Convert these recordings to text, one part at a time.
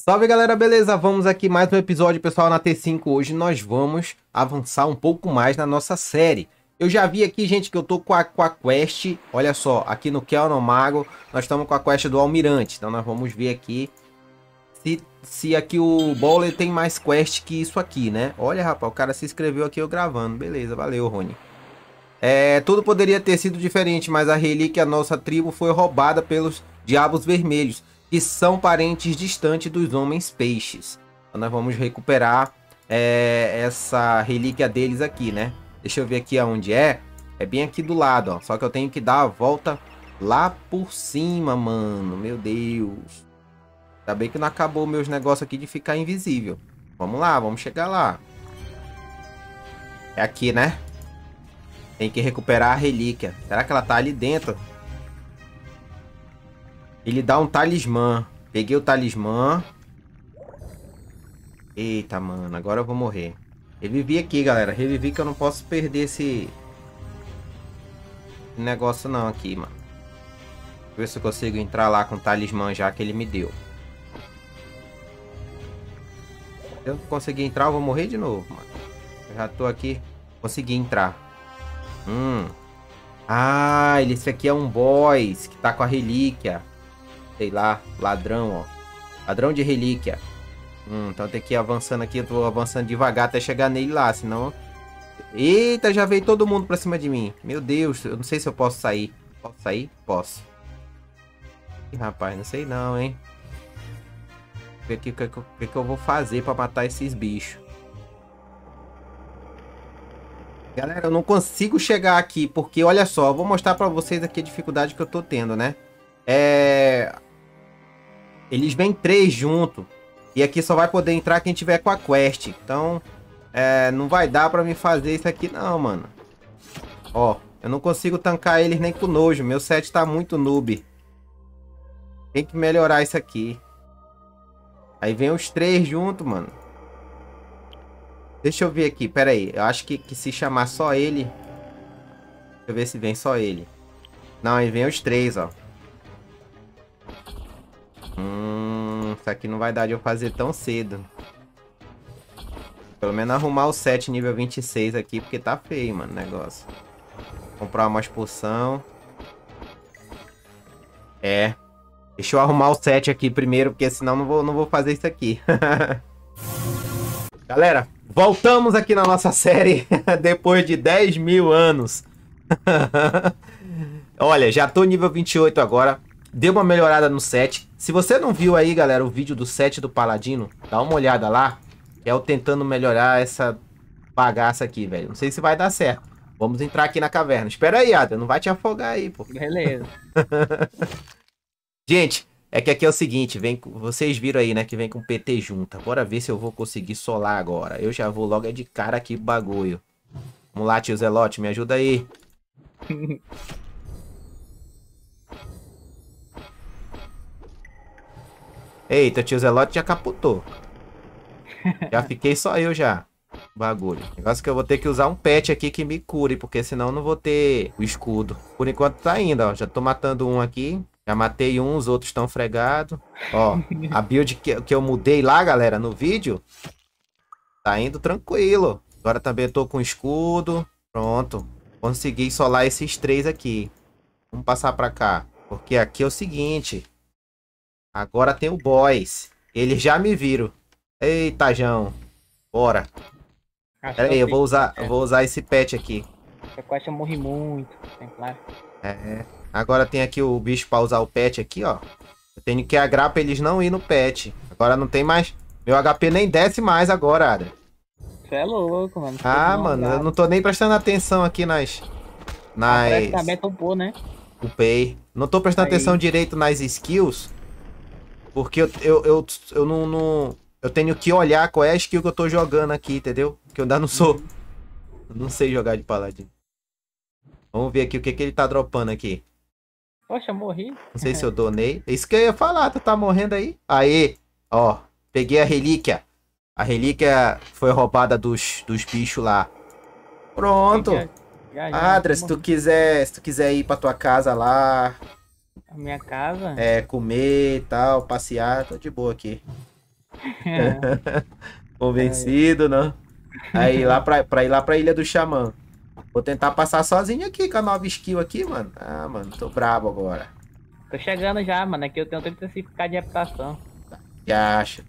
Salve galera, beleza? Vamos aqui mais um episódio pessoal na T5. Hoje nós vamos avançar um pouco mais na nossa série. Eu já vi aqui, gente, que eu tô com a, com a quest, olha só, aqui no Kelno Mago, nós estamos com a quest do Almirante. Então nós vamos ver aqui se, se aqui o Bowler tem mais quest que isso aqui, né? Olha, rapaz, o cara se inscreveu aqui eu gravando. Beleza, valeu, Rony. É, tudo poderia ter sido diferente, mas a relíquia nossa tribo foi roubada pelos Diabos Vermelhos que são parentes distantes dos homens peixes. Então nós vamos recuperar é, essa relíquia deles aqui, né? Deixa eu ver aqui aonde é. É bem aqui do lado, ó. Só que eu tenho que dar a volta lá por cima, mano. Meu Deus. Ainda bem que não acabou meus negócios aqui de ficar invisível. Vamos lá, vamos chegar lá. É aqui, né? Tem que recuperar a relíquia. Será que ela tá ali dentro? Ele dá um talismã. Peguei o talismã. Eita, mano. Agora eu vou morrer. Revivi aqui, galera. Revivi que eu não posso perder esse... Negócio não aqui, mano. Ver se eu consigo entrar lá com o talismã já que ele me deu. Se eu conseguir entrar, eu vou morrer de novo, mano. Eu já tô aqui. Consegui entrar. Hum. Ah, esse aqui é um boss que tá com a relíquia. Sei lá, ladrão, ó. Ladrão de relíquia. Hum, então tem que ir avançando aqui. Eu tô avançando devagar até chegar nele lá, senão... Eita, já veio todo mundo pra cima de mim. Meu Deus, eu não sei se eu posso sair. Posso sair? Posso. Ih, rapaz, não sei não, hein. O que, que, que, que eu vou fazer pra matar esses bichos? Galera, eu não consigo chegar aqui, porque olha só, eu vou mostrar pra vocês aqui a dificuldade que eu tô tendo, né? É... Eles vêm três junto. E aqui só vai poder entrar quem tiver com a quest. Então, é, não vai dar pra me fazer isso aqui não, mano. Ó, eu não consigo tancar eles nem com nojo. Meu set tá muito noob. Tem que melhorar isso aqui. Aí vem os três junto, mano. Deixa eu ver aqui, pera aí. Eu acho que, que se chamar só ele... Deixa eu ver se vem só ele. Não, aí vem os três, ó. Hum, isso aqui não vai dar de eu fazer tão cedo. Pelo menos arrumar o 7 nível 26 aqui, porque tá feio, mano, o negócio. Comprar uma poção. É. Deixa eu arrumar o 7 aqui primeiro, porque senão não vou, não vou fazer isso aqui. Galera, voltamos aqui na nossa série depois de 10 mil anos. Olha, já tô nível 28 agora deu uma melhorada no set. Se você não viu aí, galera, o vídeo do set do Paladino, dá uma olhada lá. É o tentando melhorar essa bagaça aqui, velho. Não sei se vai dar certo. Vamos entrar aqui na caverna. Espera aí, Adrian. Não vai te afogar aí, pô. Beleza. Gente, é que aqui é o seguinte, vem, vocês viram aí, né, que vem com PT junta. Bora ver se eu vou conseguir solar agora. Eu já vou logo é de cara aqui bagulho. Vamos lá, tio Zelote, me ajuda aí. Eita, tio Zelote já caputou. Já fiquei só eu já. Bagulho. Negócio que eu vou ter que usar um pet aqui que me cure, porque senão eu não vou ter o escudo. Por enquanto tá indo, ó. Já tô matando um aqui. Já matei um, os outros estão fregados. Ó, a build que, que eu mudei lá, galera, no vídeo, tá indo tranquilo. Agora também tô com escudo. Pronto. Consegui solar esses três aqui. Vamos passar pra cá. Porque aqui é o seguinte, Agora tem o boys. Eles já me viram. Eita, João. Bora. Pera aí, eu vou usar, é. vou usar esse pet aqui. Essa quest eu morri muito, é É. Agora tem aqui o bicho pra usar o pet aqui, ó. Eu tenho que agrar pra eles não ir no pet. Agora não tem mais... Meu HP nem desce mais agora, Adra. Você é louco, mano. Ah, mano, eu não tô nem prestando atenção aqui nas... Ah, nas... Também bom, né? Upei. Não tô prestando Aí. atenção direito nas skills. Porque eu, eu, eu, eu não, não, Eu tenho que olhar qual é a skill que eu tô jogando aqui, entendeu? Que eu ainda não sou. Eu não sei jogar de paladino. Vamos ver aqui o que, que ele tá dropando aqui. Poxa, morri. Não sei se eu donei. É isso que eu ia falar, tu tá morrendo aí? Aê! Ó, peguei a relíquia. A relíquia foi roubada dos, dos bichos lá. Pronto! Adra, se tu quiser, se tu quiser ir pra tua casa lá, a minha casa? É, comer e tal, passear, tô de boa aqui. É. Convencido, é. Né? não? Aí lá pra, pra ir lá pra Ilha do Xamã. Vou tentar passar sozinho aqui com a nova skill aqui, mano. Ah, mano, tô brabo agora. Tô chegando já, mano. Aqui eu tenho 35k de reputação. Que acha?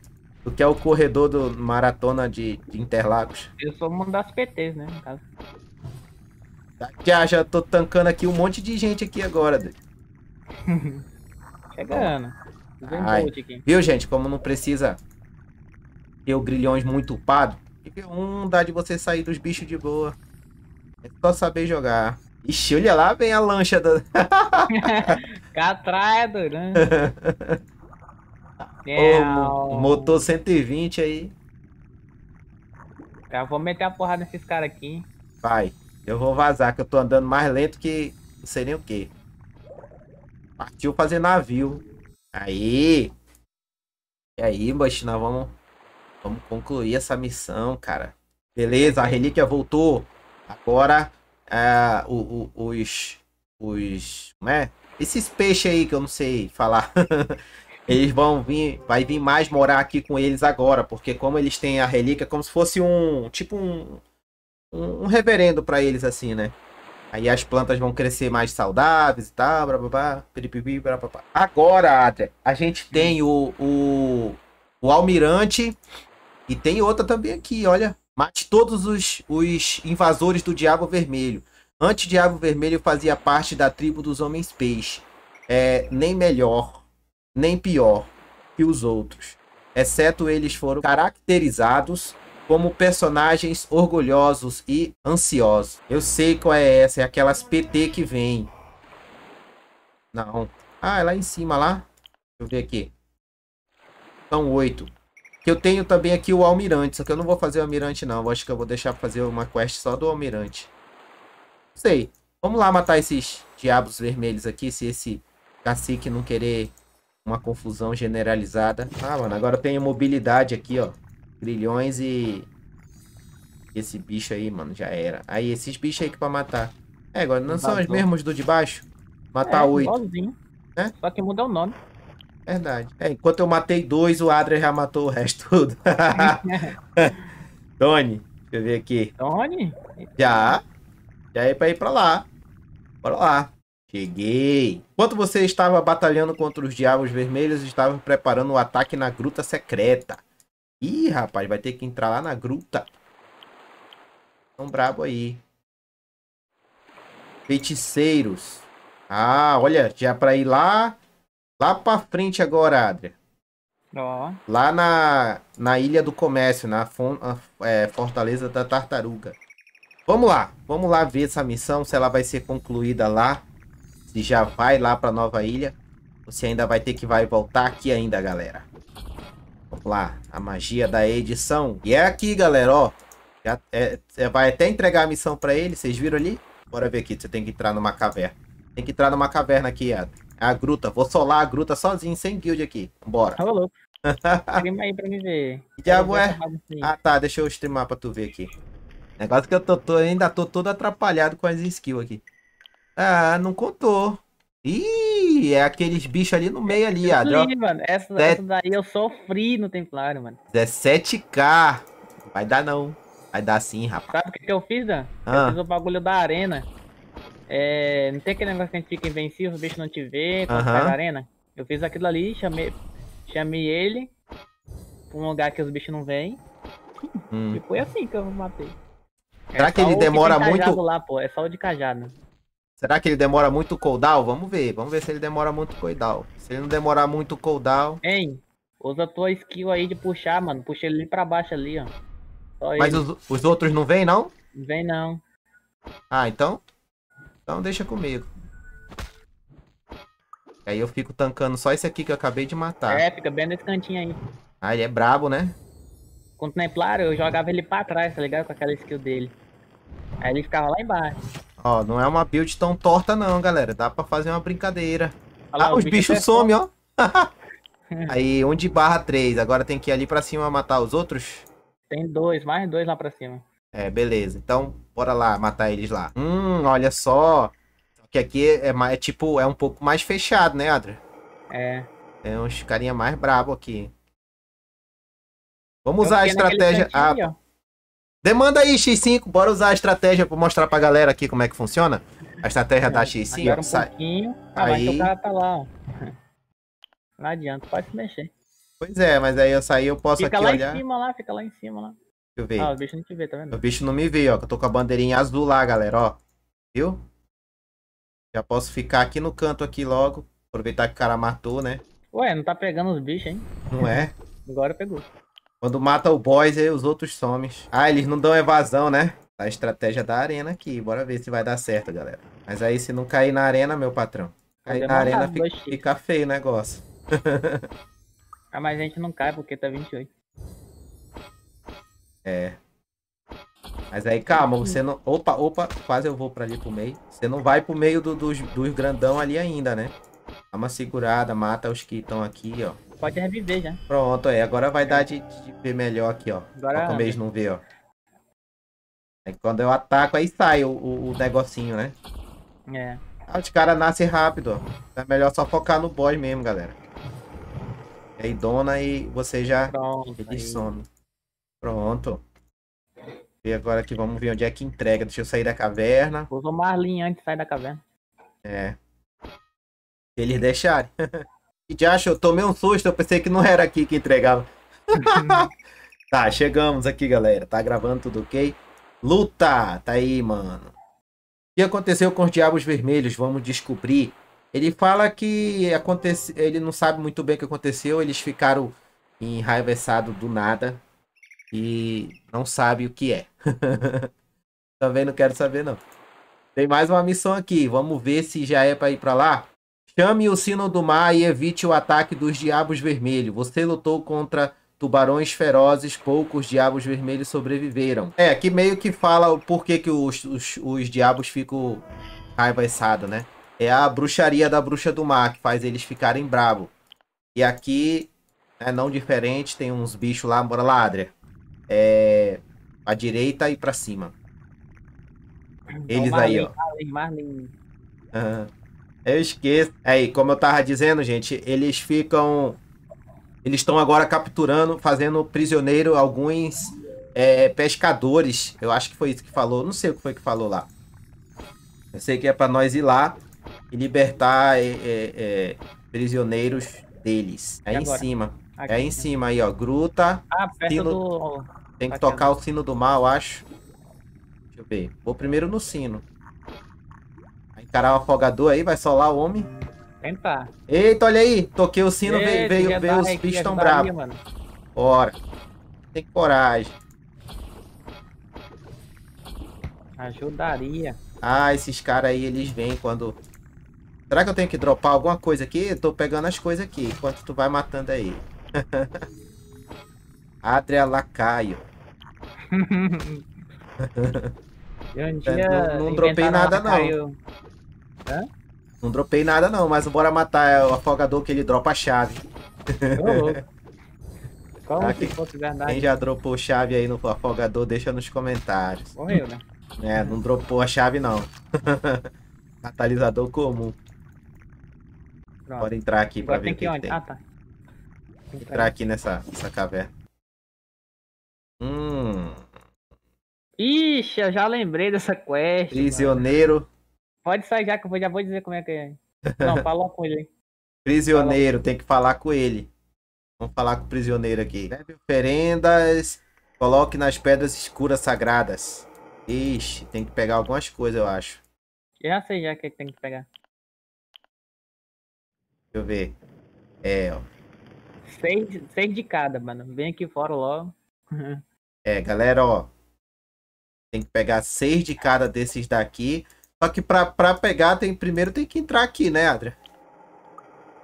Tu que é o corredor do maratona de, de Interlagos? Eu sou um das PTs, né, no caso. Que acha? Tô tancando aqui um monte de gente aqui agora, doido. Chegando. Ai. Viu, gente? Como não precisa ter o grilhões muito upado. Fica um dá de você sair dos bichos de boa. É só saber jogar. Ixi, olha lá, vem a lancha da. Do... Catraia, doido. Né? Ô, motor 120 aí. Cara, vou meter a porrada nesses caras aqui. Vai. Eu vou vazar, que eu tô andando mais lento que não sei nem o que. Partiu fazer navio. Aí. E aí, Bush, nós vamos, vamos concluir essa missão, cara. Beleza, a relíquia voltou. Agora, é, o, o, os... Os... Como é? Esses peixes aí que eu não sei falar. eles vão vir... Vai vir mais morar aqui com eles agora. Porque como eles têm a relíquia, é como se fosse um... Tipo um... Um, um reverendo para eles, assim, né? Aí as plantas vão crescer mais saudáveis e tal, blá blá blá, piripipi, blá, blá, blá. Agora, Adria, a gente tem o, o, o almirante e tem outra também aqui, olha. Mate todos os, os invasores do Diabo Vermelho. Antes, Diabo Vermelho fazia parte da tribo dos Homens Peixe. É, nem melhor, nem pior que os outros. Exceto eles foram caracterizados como personagens orgulhosos e ansiosos. Eu sei qual é essa, é aquelas PT que vem. Não. Ah, é lá em cima, lá. Deixa eu ver aqui. São oito. eu tenho também aqui o almirante, só que eu não vou fazer o almirante não. Eu acho que eu vou deixar fazer uma quest só do almirante. Não sei. Vamos lá matar esses diabos vermelhos aqui, se esse cacique não querer uma confusão generalizada. Ah, mano, agora eu tenho mobilidade aqui, ó. Grilhões e... Esse bicho aí, mano, já era. Aí, esses bichos aí que pra matar. É, agora não são os mesmos do de baixo? Matar é, oito. É, Só que muda o nome. Verdade. É, enquanto eu matei dois, o Adria já matou o resto tudo. Tony, deixa eu ver aqui. Tony? Já. Já é pra ir pra lá. Bora lá. Cheguei. Enquanto você estava batalhando contra os Diabos Vermelhos, estava preparando o um ataque na Gruta Secreta. Ih, rapaz, vai ter que entrar lá na gruta. Tão brabo aí. Feiticeiros. Ah, olha, já é pra ir lá... Lá pra frente agora, Adria. Oh. Lá na, na Ilha do Comércio, na é, Fortaleza da Tartaruga. Vamos lá, vamos lá ver essa missão, se ela vai ser concluída lá. Se já vai lá pra Nova Ilha. Você ainda vai ter que vai voltar aqui ainda, galera lá, a magia da edição. E é aqui, galera, ó. Já, é, é, vai até entregar a missão pra ele, vocês viram ali? Bora ver aqui, você tem que entrar numa caverna. Tem que entrar numa caverna aqui, é a gruta. Vou solar a gruta sozinho, sem guild aqui. Bora. Tá louco. Streama aí pra me ver. Que diabo é? Ah tá, deixa eu streamar pra tu ver aqui. Negócio que eu tô, tô, ainda tô todo atrapalhado com as skills aqui. Ah, não contou. Ih, é aqueles bichos ali no meio ali, eu li, mano. Essa, Set... essa daí eu sofri no Templário, mano. 17k. Vai dar não. Vai dar sim, rapaz. Sabe o que, que eu fiz, Dan? Ah. Eu fiz o bagulho da arena. É, não tem aquele negócio que a gente fica invencível, os bichos não te vê, quando uh -huh. sai da arena. Eu fiz aquilo ali, chamei, chamei ele pra um lugar que os bichos não vêm. Hum. E foi assim que eu matei. Será é que ele demora muito? Lá, pô. É só o de cajado. Será que ele demora muito cooldown? Vamos ver. Vamos ver se ele demora muito cooldown. Se ele não demorar muito cooldown... Hein, usa tua skill aí de puxar, mano. Puxa ele pra baixo ali, ó. Só Mas os, os, outros não vêm, não? vem, não. Ah, então? Então deixa comigo. Aí eu fico tancando só esse aqui que eu acabei de matar. É, fica bem nesse cantinho aí. Ah, ele é brabo, né? Contemplar, eu jogava ele pra trás, tá ligado? Com aquela skill dele. Aí ele ficava lá embaixo. Ó, não é uma build tão torta não, galera. Dá pra fazer uma brincadeira. Olha ah, lá, os bichos somem, ó. Aí, um de barra 3. Agora tem que ir ali pra cima matar os outros? Tem dois, mais dois lá pra cima. É, beleza. Então, bora lá matar eles lá. Hum, olha só. Que aqui é, mais, é tipo, é um pouco mais fechado, né, Adra? É. Tem é uns carinha mais brabo aqui. Vamos Eu usar a estratégia... Cantinho, ah, ó. Demanda aí, X5, bora usar a estratégia pra mostrar pra galera aqui como é que funciona. A estratégia é, da X5. um sai. pouquinho. Ah, então aí... o tá, cara tá lá, ó. Não adianta, pode se mexer. Pois é, mas aí eu saí, eu posso fica aqui olhar. Fica lá em cima lá, fica lá em cima lá. Deixa eu ver. Ah, o bicho não te vê, tá vendo? O bicho não me vê, ó. Que eu tô com a bandeirinha azul lá, galera, ó. Viu? Já posso ficar aqui no canto aqui logo. Aproveitar que o cara matou, né? Ué, não tá pegando os bichos, hein? Não é? Agora pegou. Quando mata o boss, aí os outros somem. Ah, eles não dão evasão, né? A estratégia da arena aqui. Bora ver se vai dar certo, galera. Mas aí, se não cair na arena, meu patrão. Cair na arena fica, fica, feio o negócio. ah, mas a gente não cai porque tá 28. É. Mas aí, calma, você não... Opa, opa, quase eu vou pra ali pro meio. Você não vai pro meio do, dos, dos grandão ali ainda, né? Dá uma segurada, mata os que estão aqui, ó pode reviver já. Pronto, aí. É, agora vai dar de, de ver melhor aqui, ó. Agora o mês né? não vê, ó. Aí quando eu ataco, aí sai o, o, o negocinho, né? É. Ah, os caras nascem rápido, ó. É melhor só focar no boss mesmo, galera. E aí dona e você já Pronto, é ele some. Pronto. E agora aqui vamos ver onde é que entrega. Deixa eu sair da caverna. Usa o Marlin antes de sair da caverna. É. Se eles deixarem. te acho, eu tomei um susto, eu pensei que não era aqui que entregava. tá, chegamos aqui, galera. Tá gravando tudo ok? Luta! Tá aí, mano. O que aconteceu com os Diabos Vermelhos? Vamos descobrir. Ele fala que aconteceu, ele não sabe muito bem o que aconteceu, eles ficaram enraiveçados do nada e não sabe o que é. Também não quero saber, não. Tem mais uma missão aqui. Vamos ver se já é para ir para lá. Chame o sino do mar e evite o ataque dos diabos vermelhos. Você lutou contra tubarões ferozes, poucos diabos vermelhos sobreviveram. É, aqui meio que fala o porquê que os, os, os diabos ficam raiva né? É a bruxaria da bruxa do mar que faz eles ficarem bravos. E aqui é não diferente, tem uns bichos lá, bora lá, Adria. É à direita e para cima. Eles aí, ó. Marlin, Marlin. Uhum. Eu esqueço. Aí, como eu tava dizendo, gente, eles ficam. Eles estão agora capturando, fazendo prisioneiro alguns é, pescadores. Eu acho que foi isso que falou. Não sei o que foi que falou lá. Eu sei que é para nós ir lá e libertar é, é, é prisioneiros deles. É em cima. Aqui. É em cima aí, ó. Gruta. Ah, sino... do... Tem que tocar o sino do mal, acho. Deixa eu ver. Vou primeiro no sino. Cara, o é afogador aí vai solar o homem. Tentar. Eita, olha aí. Toquei o sino, Eita, veio, veio, os pistão bravos. Bora. Tem coragem. Ajudaria. Ah, esses caras aí, eles vêm quando... Será que eu tenho que dropar alguma coisa aqui? Eu tô pegando as coisas aqui, enquanto tu vai matando aí. Adria Lacaio. eu um dia não, não dropei nada, lacaio. não. É? Não dropei nada não, mas bora matar é o afogador que ele dropa a chave. Como tá, verdade? Quem já dropou chave aí no afogador, deixa nos comentários. Morreu, né? É, não dropou a chave não. Catalisador comum. Pronto. Bora entrar aqui Agora pra ver o que, que, tem. Ah, tá. entrar aqui nessa, nessa caverna. Hum. Ixi, eu já lembrei dessa quest. Prisioneiro. Mano. Pode sair já, que eu já vou dizer como é que é. Não, fala com ele. Prisioneiro, tem que falar com ele. Vamos falar com o prisioneiro aqui. Leve oferendas, coloque nas pedras escuras sagradas. Ixi, tem que pegar algumas coisas, eu acho. Já sei já o é que tem que pegar. Deixa eu ver. É, ó. Seis, seis de cada, mano. Vem aqui fora logo. é, galera, ó. Tem que pegar seis de cada desses daqui só que pra, pra pegar, tem, primeiro tem que entrar aqui, né, Adria?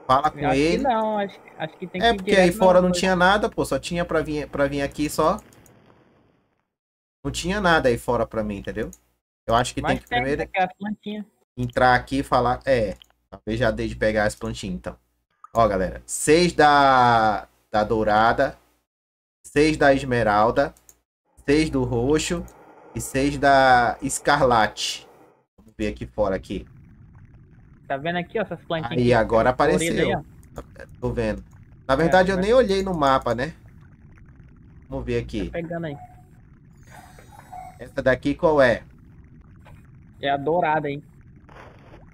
Fala com acho ele. não, acho, acho que tem é, que É, porque aí fora não tinha nada, pô. Só tinha pra vir, pra vir aqui só. Não tinha nada aí fora pra mim, entendeu? Eu acho que Mas tem que primeiro entrar aqui e falar... É, talvez já desde pegar as plantinhas, então. Ó, galera. Seis da, da dourada. Seis da esmeralda. Seis do roxo. E seis da escarlate ver aqui fora aqui. Tá vendo aqui, ó, essas plantinhas? Aí, agora apareceu. Aí, tá, Tô vendo. Na verdade, é, eu nem olhei no mapa, né? Vamos ver aqui. Tá pegando aí. Essa daqui qual é? É a dourada, hein?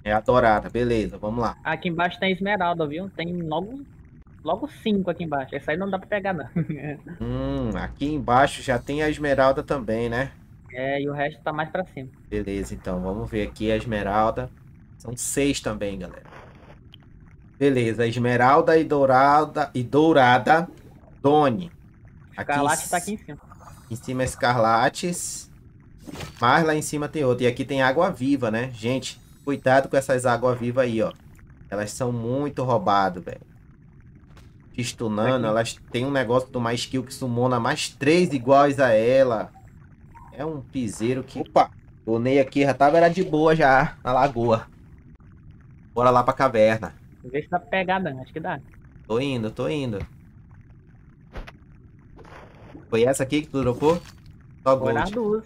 É a dourada, beleza, vamos lá. Aqui embaixo tem esmeralda, viu? Tem logo, logo cinco aqui embaixo. Essa aí não dá pra pegar, não. hum, aqui embaixo já tem a esmeralda também, né? É, e o resto tá mais pra cima. Beleza, então. Vamos ver aqui a esmeralda. São seis também, galera. Beleza, esmeralda e dourada e dourada. Doni. Escarlate aqui, tá aqui em cima. Em cima é escarlates. Mas lá em cima tem outro. E aqui tem água viva, né? Gente, cuidado com essas águas vivas aí, ó. Elas são muito roubadas, velho. Estunando, elas têm um negócio de uma skill que sumona mais três iguais a ela. É um piseiro que. Opa! O aqui já tava, era de boa já, na lagoa. Bora lá pra caverna. Vê se dá pra pegar, Dan, acho que dá. Tô indo, tô indo. Foi essa aqui que tu dropou? Só gold. duas.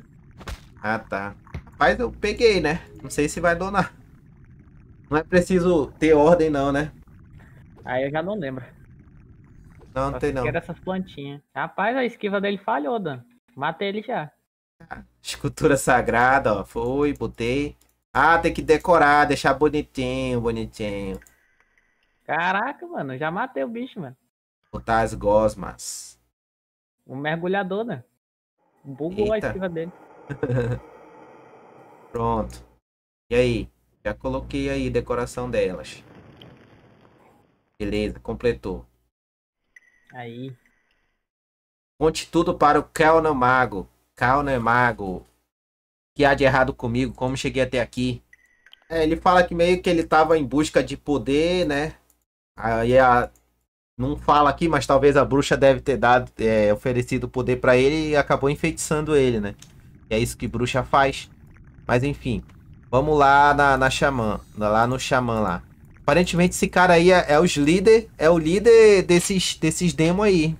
Ah, tá. Mas eu peguei, né? Não sei se vai donar. Não é preciso ter ordem, não, né? Aí eu já não lembro. Não, não tem não. Eu quero essas plantinhas. Rapaz, a esquiva dele falhou, Dan. Matei ele já escultura sagrada, ó. Foi, botei. Ah, tem que decorar, deixar bonitinho, bonitinho. Caraca, mano, já matei o bicho, mano. Botar as gosmas. Um mergulhador, né? Bugou Eita. a esquiva dele. Pronto. E aí? Já coloquei aí decoração delas. Beleza, completou. Aí. Conte tudo para o no Mago. Calner né, Mago. Que há de errado comigo? Como cheguei até aqui? É, ele fala que meio que ele estava em busca de poder, né? Aí a... Não fala aqui, mas talvez a bruxa deve ter dado, é, oferecido poder para ele e acabou enfeitiçando ele, né? E é isso que bruxa faz. Mas enfim, vamos lá na, na xamã, lá no xamã lá. Aparentemente esse cara aí é, é os líder, é o líder desses, desses demo aí.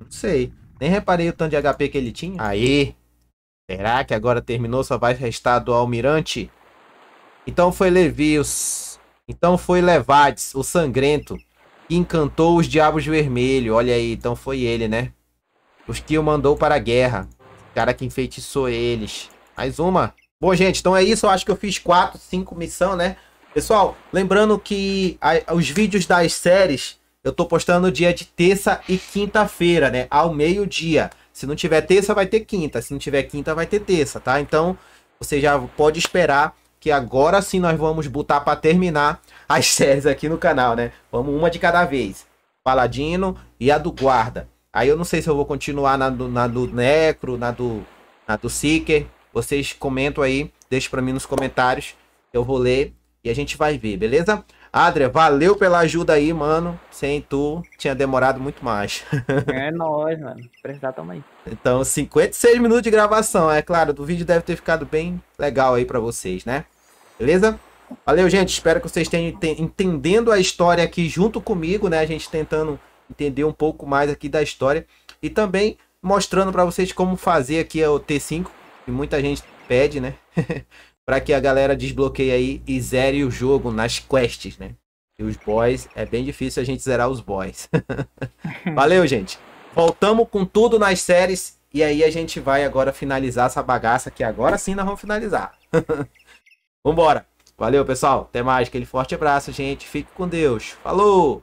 Não sei. Nem reparei o tanto de HP que ele tinha. Aí. Será que agora terminou? Só vai restar do almirante? Então foi Levi, os... então foi Levades, o sangrento, que encantou os diabos vermelhos. Olha aí, então foi ele, né? Os que o mandou para a guerra. O cara que enfeitiçou eles. Mais uma. Bom, gente, então é isso. Eu acho que eu fiz quatro cinco missão, né? Pessoal, lembrando que a, os vídeos das séries eu tô postando dia de terça e quinta-feira, né? Ao meio-dia. Se não tiver terça, vai ter quinta. Se não tiver quinta, vai ter terça, tá? Então, você já pode esperar que agora sim nós vamos botar para terminar as séries aqui no canal, né? Vamos uma de cada vez. Paladino e a do Guarda. Aí eu não sei se eu vou continuar na do, na do Necro, na do, na do Seeker. Vocês comentam aí, deixem para mim nos comentários. Eu vou ler e a gente vai ver, beleza? Adria, valeu pela ajuda aí, mano. Sem tu, tinha demorado muito mais. é nóis, mano. Precisar, também. Então, 56 minutos de gravação. É claro, do vídeo deve ter ficado bem legal aí para vocês, né? Beleza? Valeu, gente. Espero que vocês tenham ent entendendo a história aqui junto comigo, né? A gente tentando entender um pouco mais aqui da história. E também mostrando para vocês como fazer aqui o T5, que muita gente pede, né? para que a galera desbloqueie aí e zere o jogo nas quests, né? E os boys, é bem difícil a gente zerar os boys. Valeu, gente. Voltamos com tudo nas séries e aí a gente vai agora finalizar essa bagaça que agora sim nós vamos finalizar. Vambora. Valeu, pessoal. Até mais. Aquele forte abraço, gente. Fique com Deus. Falou!